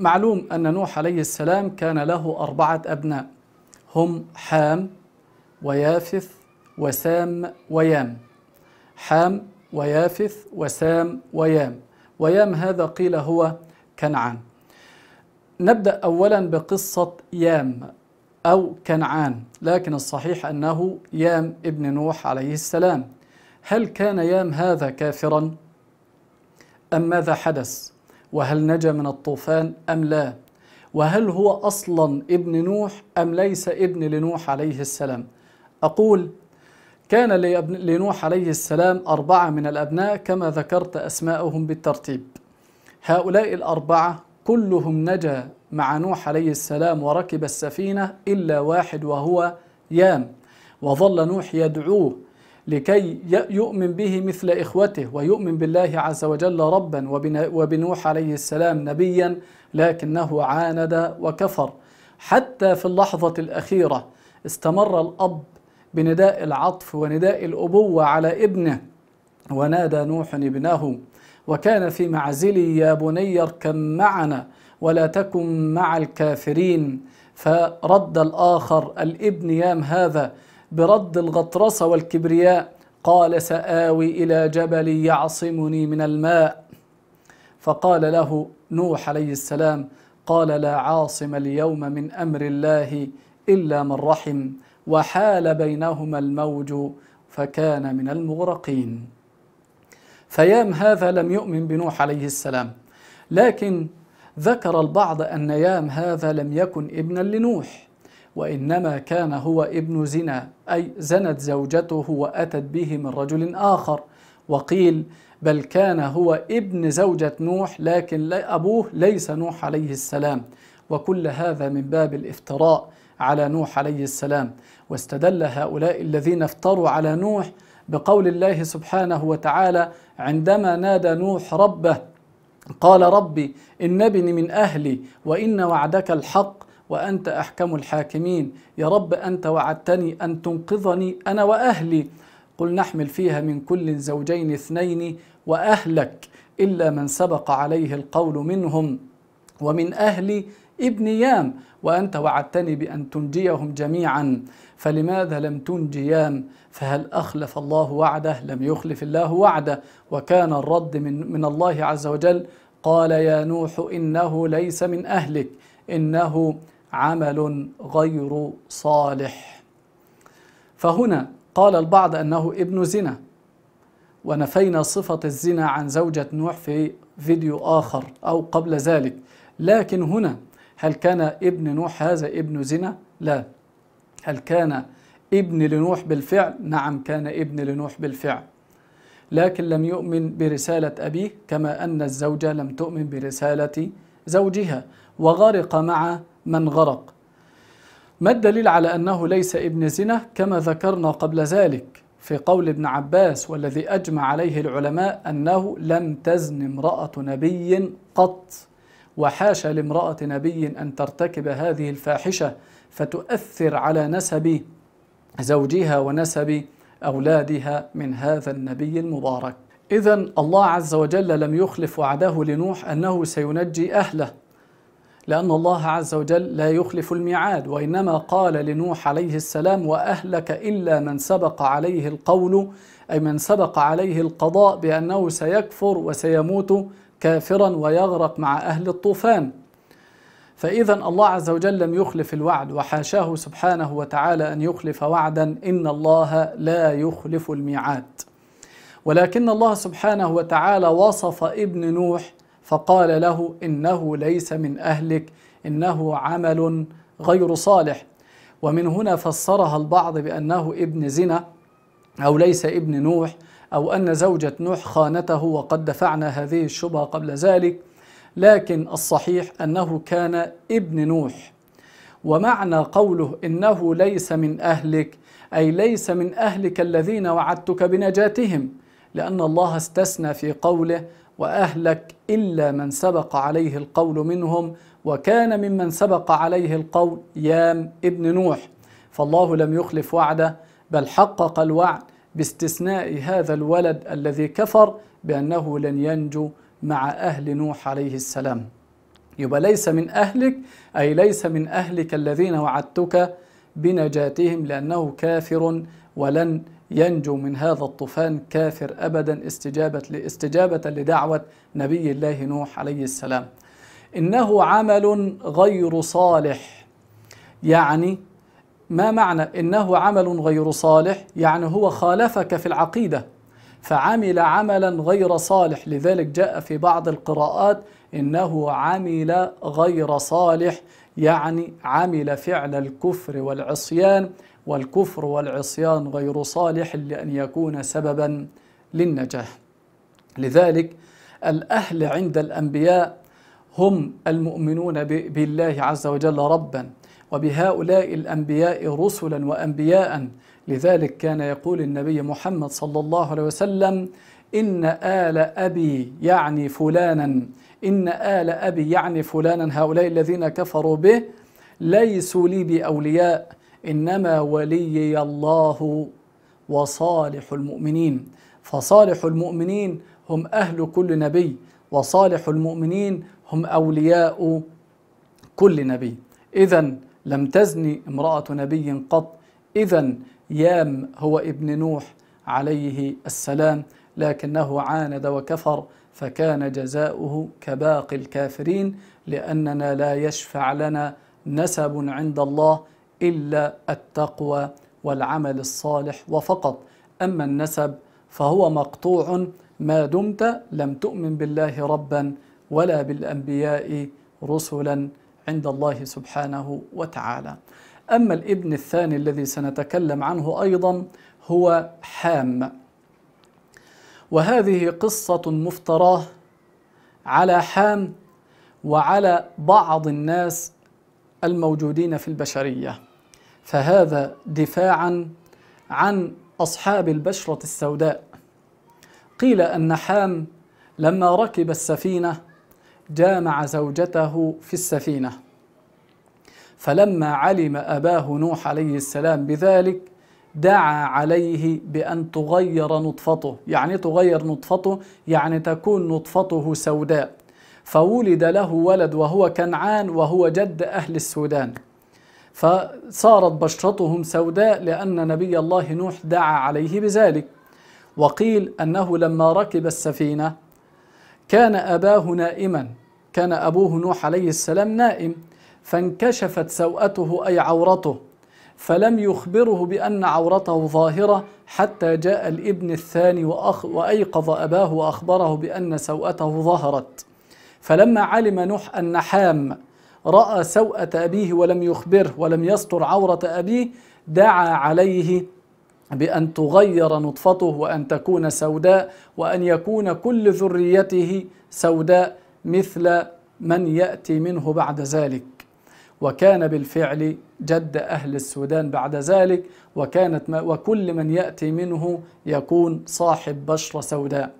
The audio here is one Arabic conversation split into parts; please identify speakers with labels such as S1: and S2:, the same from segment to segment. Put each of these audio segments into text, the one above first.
S1: معلوم أن نوح عليه السلام كان له أربعة أبناء هم حام ويافث وسام ويام حام ويافث وسام ويام ويام هذا قيل هو كنعان نبدأ أولا بقصة يام أو كنعان لكن الصحيح أنه يام ابن نوح عليه السلام هل كان يام هذا كافرا أم ماذا حدث وهل نجا من الطوفان أم لا وهل هو أصلا ابن نوح أم ليس ابن لنوح عليه السلام أقول كان لنوح عليه السلام أربعة من الأبناء كما ذكرت أسماءهم بالترتيب هؤلاء الأربعة كلهم نجا مع نوح عليه السلام وركب السفينة إلا واحد وهو يام وظل نوح يدعوه لكي يؤمن به مثل إخوته ويؤمن بالله عز وجل ربا وبنوح عليه السلام نبيا لكنه عاند وكفر حتى في اللحظة الأخيرة استمر الأب بنداء العطف ونداء الأبوة على ابنه ونادى نوح ابنه وكان في معزلي يا بني اركب معنا ولا تكن مع الكافرين فرد الآخر الابن يام هذا برد الغطرسة والكبرياء قال سآوي إلى جبل يعصمني من الماء فقال له نوح عليه السلام قال لا عاصم اليوم من أمر الله إلا من رحم وحال بينهما الموج فكان من المغرقين فيام هذا لم يؤمن بنوح عليه السلام لكن ذكر البعض أن يام هذا لم يكن ابنا لنوح وإنما كان هو ابن زنا أي زنت زوجته وأتت به من رجل آخر وقيل بل كان هو ابن زوجة نوح لكن أبوه ليس نوح عليه السلام وكل هذا من باب الافتراء على نوح عليه السلام واستدل هؤلاء الذين افتروا على نوح بقول الله سبحانه وتعالى عندما نادى نوح ربه قال ربي إن ابني من أهلي وإن وعدك الحق وأنت أحكم الحاكمين يا رب أنت وعدتني أن تنقذني أنا وأهلي قل نحمل فيها من كل زوجين اثنين وأهلك إلا من سبق عليه القول منهم ومن أهلي يام وأنت وعدتني بأن تنجيهم جميعا فلماذا لم تنجي يام فهل أخلف الله وعده لم يخلف الله وعده وكان الرد من, من الله عز وجل قال يا نوح إنه ليس من أهلك إنه عمل غير صالح فهنا قال البعض أنه ابن زنا ونفينا صفة الزنا عن زوجة نوح في فيديو آخر أو قبل ذلك لكن هنا هل كان ابن نوح هذا ابن زنا؟ لا هل كان ابن لنوح بالفعل؟ نعم كان ابن لنوح بالفعل لكن لم يؤمن برسالة أبيه كما أن الزوجة لم تؤمن برسالة زوجها وغرق مع من غرق ما الدليل على أنه ليس ابن زنا كما ذكرنا قبل ذلك في قول ابن عباس والذي أجمع عليه العلماء أنه لم تزن امرأة نبي قط وحاشا لامرأة نبي أن ترتكب هذه الفاحشة فتؤثر على نسب زوجها ونسب أولادها من هذا النبي المبارك إذا الله عز وجل لم يخلف وعده لنوح أنه سينجي أهله لأن الله عز وجل لا يخلف الميعاد وإنما قال لنوح عليه السلام وأهلك إلا من سبق عليه القول أي من سبق عليه القضاء بأنه سيكفر وسيموت كافرا ويغرق مع أهل الطوفان فإذا الله عز وجل لم يخلف الوعد وحاشاه سبحانه وتعالى أن يخلف وعدا إن الله لا يخلف الميعاد ولكن الله سبحانه وتعالى وصف ابن نوح فقال له إنه ليس من أهلك إنه عمل غير صالح ومن هنا فسرها البعض بأنه ابن زنا أو ليس ابن نوح أو أن زوجة نوح خانته وقد دفعنا هذه الشبهة قبل ذلك لكن الصحيح أنه كان ابن نوح ومعنى قوله إنه ليس من أهلك أي ليس من أهلك الذين وعدتك بنجاتهم لأن الله استثنى في قوله وأهلك إلا من سبق عليه القول منهم وكان ممن سبق عليه القول يام ابن نوح فالله لم يخلف وعده بل حقق الوعد باستثناء هذا الولد الذي كفر بأنه لن ينجو مع أهل نوح عليه السلام يبقى ليس من أهلك أي ليس من أهلك الذين وعدتك بنجاتهم لأنه كافر ولن ينجو من هذا الطوفان كافر أبدا استجابة لاستجابة لدعوة نبي الله نوح عليه السلام إنه عمل غير صالح يعني ما معنى إنه عمل غير صالح يعني هو خالفك في العقيدة فعمل عملا غير صالح لذلك جاء في بعض القراءات إنه عمل غير صالح يعني عمل فعل الكفر والعصيان والكفر والعصيان غير صالح لأن يكون سببا للنجاة لذلك الأهل عند الأنبياء هم المؤمنون بالله عز وجل ربا وبهؤلاء الأنبياء رسلا وأنبياء لذلك كان يقول النبي محمد صلى الله عليه وسلم إن آل أبي يعني فلانا إن آل أبي يعني فلانا هؤلاء الذين كفروا به ليسوا لي بأولياء إنما وليي الله وصالح المؤمنين فصالح المؤمنين هم أهل كل نبي وصالح المؤمنين هم أولياء كل نبي إذا لم تزني امرأة نبي قط إذا يام هو ابن نوح عليه السلام لكنه عاند وكفر فكان جزاؤه كباقي الكافرين لأننا لا يشفع لنا نسب عند الله إلا التقوى والعمل الصالح وفقط أما النسب فهو مقطوع ما دمت لم تؤمن بالله ربا ولا بالأنبياء رسلا عند الله سبحانه وتعالى أما الابن الثاني الذي سنتكلم عنه أيضا هو حام وهذه قصة مفتراه على حام وعلى بعض الناس الموجودين في البشرية فهذا دفاعا عن أصحاب البشرة السوداء قيل أن حام لما ركب السفينة جامع زوجته في السفينة فلما علم أباه نوح عليه السلام بذلك دعا عليه بأن تغير نطفته يعني تغير نطفته يعني تكون نطفته سوداء فولد له ولد وهو كنعان وهو جد أهل السودان فصارت بشرتهم سوداء لأن نبي الله نوح دعا عليه بذلك وقيل أنه لما ركب السفينة كان أباه نائما كان أبوه نوح عليه السلام نائم فانكشفت سوأته أي عورته فلم يخبره بأن عورته ظاهرة حتى جاء الابن الثاني وأخ وأيقظ أباه وأخبره بأن سوأته ظهرت فلما علم نوح أن حام رأى سوءة أبيه ولم يخبره ولم يستر عورة أبيه دعا عليه بأن تغير نطفته وأن تكون سوداء وأن يكون كل ذريته سوداء مثل من يأتي منه بعد ذلك وكان بالفعل جد أهل السودان بعد ذلك وكانت وكل من يأتي منه يكون صاحب بشرة سوداء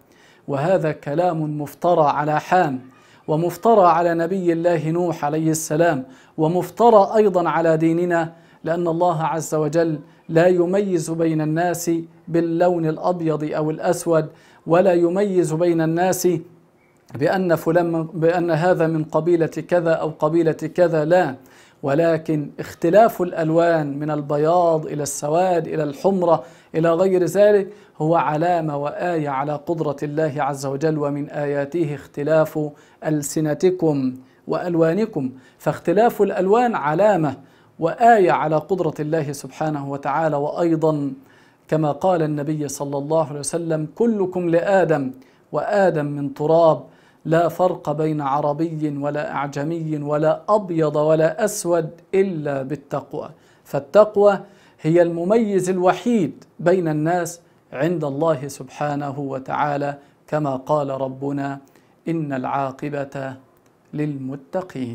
S1: وهذا كلام مفترى على حام ومفترى على نبي الله نوح عليه السلام ومفترى أيضا على ديننا لأن الله عز وجل لا يميز بين الناس باللون الأبيض أو الأسود ولا يميز بين الناس بأن فلان بأن هذا من قبيلة كذا أو قبيلة كذا لا ولكن اختلاف الألوان من البياض إلى السواد إلى الحمرة إلى غير ذلك هو علامة وآية على قدرة الله عز وجل ومن آياته اختلاف ألسنتكم وألوانكم فاختلاف الألوان علامة وآية على قدرة الله سبحانه وتعالى وأيضا كما قال النبي صلى الله عليه وسلم كلكم لآدم وآدم من تراب لا فرق بين عربي ولا أعجمي ولا أبيض ولا أسود إلا بالتقوى فالتقوى هي المميز الوحيد بين الناس عند الله سبحانه وتعالى كما قال ربنا إن العاقبة للمتقين